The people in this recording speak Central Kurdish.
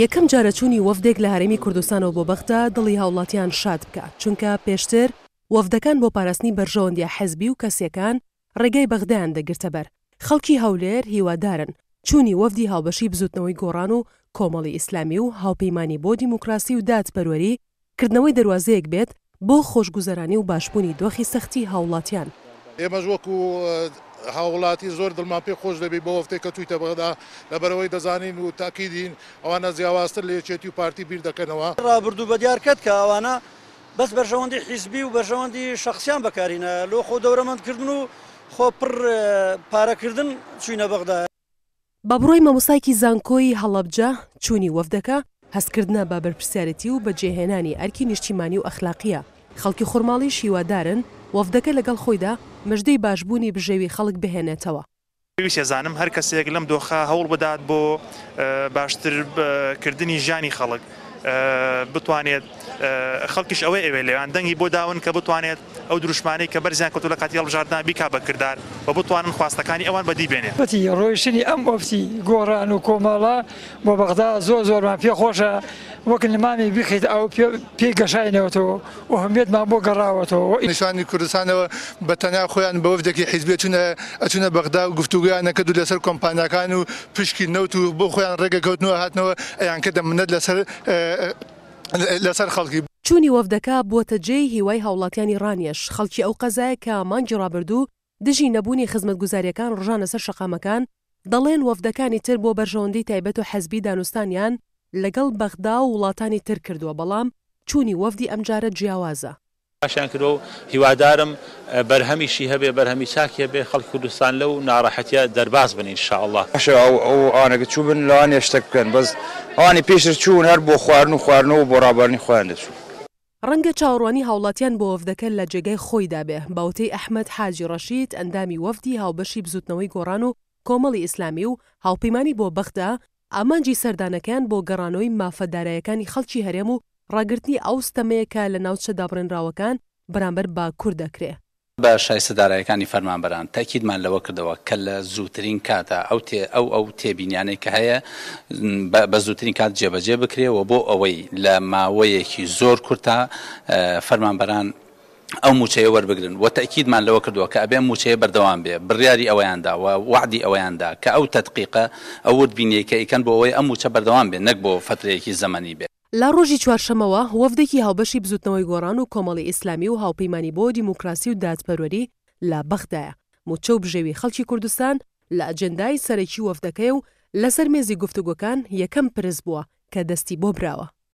یەکەم جارە چوونی وەفدێک لە هەرێمی کوردستانەوە بۆ بەختە دڵی هاوڵاتیان شاد بکە چونکە پێشتر وەفدەکان بۆ پاراستنی بەرژەوەندیا حەزبی و کەسیەکان ڕێگەی بەغدەیان دەگرتە بەر خەڵکی هەولێر هیوادارن چوونی وەفدی هاوبەشی بزوتنەوەی گۆڕان و کۆمەڵی ئیسلامی و هاوپەیمانی بۆ دیموکراسی و دادپەروەری کردنەوەی دەواازەیەک بێت بۆ خۆشگوزەرانی و باشبوونی دۆخی سەختی هاوڵاتیان. ئێمەژوەکو هاوڵاتی زۆر دڵمان پێ خۆش دەبی بۆ هەفتەی کە تویتە بەغدا لەبەرەوەی دەزانین و تاکیدین ئەوانە زیاواستر لە یەکێتی و پارتی بیر دەکەنەوە ڕابردوو بە دیارکەت کە ئەوانە بەس بەشەوەندی حیزبی و بەشەوەندی شخصیان بەکارینە لۆ خۆ دەورەمەندکردن و خۆ پڕ پارەکردن چوینە بەغدا بە بڕۆی مەموسایکی زانکۆی هەڵەبجە چوونی وەفدەکە هەستکردە بە بەرپسیارەتی و بەجێهێنانی ئەرکی نیشتیمانی و ئەخلاقیە خەڵکی خورماڵی شیوادارن وەفدەکە لەگەڵ خۆیدا مژدەی باشبوونی بژێوی خەڵک بهێنێتەوە. پێویستێزانم هەر کەسێک لەم دۆخە هەوڵ بدات بۆ باشترکردنی ژانی خەڵک بتوانێت خەڵکیش ئەوەی ئەوێ لێوان دەنگی بۆ داون کە بتوانێت ئەو دروشمانەی کە بەرزیان کەوت لە کاتی هەڵژاردنا بیکا بەکردار بە بتوانن خواستەکانی ئەوان بەدی بێنێ بەتی ڕۆیشتنی ئەم ئۆفتی گۆڕان و کۆمەڵە بۆ بەغدا زۆر زۆرمان پێ خۆشە وەکن لەمامی بخیت ئەو پێگەشایەوەەوە و هەمێتمان بۆ گەڕاوەتەوە نیشانی کوردستانەوە بەتەنیا خۆیان بەوەفدەکی حیزبێ چونە ئەچونە بەغدا و گفتوگویانە کە دوو لەسەر کۆمپانیەکان و پشکی نەوت و بۆ خۆیان ڕێگە کەوتنەوە هاتنەوە ئەیان کە دەمنەت لەسەر لەسەر خەڵکی چوونی وەفدەکە بووە جێی هیوای هاوڵاتیانی ڕانیش خەڵکی ئەو قەزایە کە مانگی ڕابردوو دژی نەبوونی خزمەت گوزاریەکان ڕژانە سەر شەقامەکان دەڵێن وەفدەکانی تر بۆ بەرژەوەندی تایبەت و حەزبی دانوستانیان لەگەڵ بەغدا و وڵاتانی تر کردووە بەڵام چوونی وەفدی ئەمجارە جیاوازە پاشیان کرۆ و هیوادارم بەرهەمیشی هەبێ بەرهەمی چاکیە بێ خەڵک کوردستان لەو ناڕەحەتە دەرباز بنین شله ئەو ئاەگە چوو بن لەوان هێشتە بکەن بەس ئەوانی پێشتر چوون هەر بۆ خواردن و خواردنەوە بۆ ڕابرنی خۆیان دەچوو. ڕەنگە چاوەڕوانی هاوڵاتیان بۆ ئەفدەکە لە جێگەی خۆی دابێ باوتەی ئەحمد حاجی ڕەشید ئەندامی وەفتی هاوبەشی بزوتنەوەی گۆڕان و کۆمەڵی ئیسلامی و هاوپەیمانی بۆ بەخدا ئامانجی سەردانەکەیان بۆ گەڕانەوەی مافەدارایەکانی خەڵکی هەرێم و ڕاگررتنی ئەو ستەمەیەکە لە ناوچە دابڕێنراوەکان بەرامبەر با کوور دەکرێت. بە شایسەدارایەکانی فەرمانبەران تاکیدمان لەوە کردەوە کە لە زووترین کاتە ئەو ئەو ئەو تێبینیانەی کە هەیە بە زووترین کات جێبەجێ بکرێەوە بۆ ئەوەی لە ماوەیەکی زۆر کورتا فەرمانبەران ئەو موچەیە وەربگرن و تاکیدمان لەوە کردووە کە ئەبێ موچەیە بەردەوام بێ بڕیاری ئەویاندا و وعدی ئەویاندا کە ئەو تدقیقە ئەو وت بینیەکە ئیکەن بۆ ئەوەی ئەم موچە بەردەوام بێ نەک بۆ فترەیەکی زەمەنی بێت لا ڕۆژی چوارشەمەوە هۆفدێکی هاوبەشی بزوتنەوەی گۆڕان و کۆمەڵی ئیسلامی و هاوپەیمانی بۆ دیموکراسی و دادپەروەری لە بەخدایە موچە و بژێوی خەڵکی کوردستان لە ئەجندای سەرەکی وەفدەکەی و لەسەر مێزی گفتوگۆکان یەکەم پرز بووە کە دەستی بۆ براوە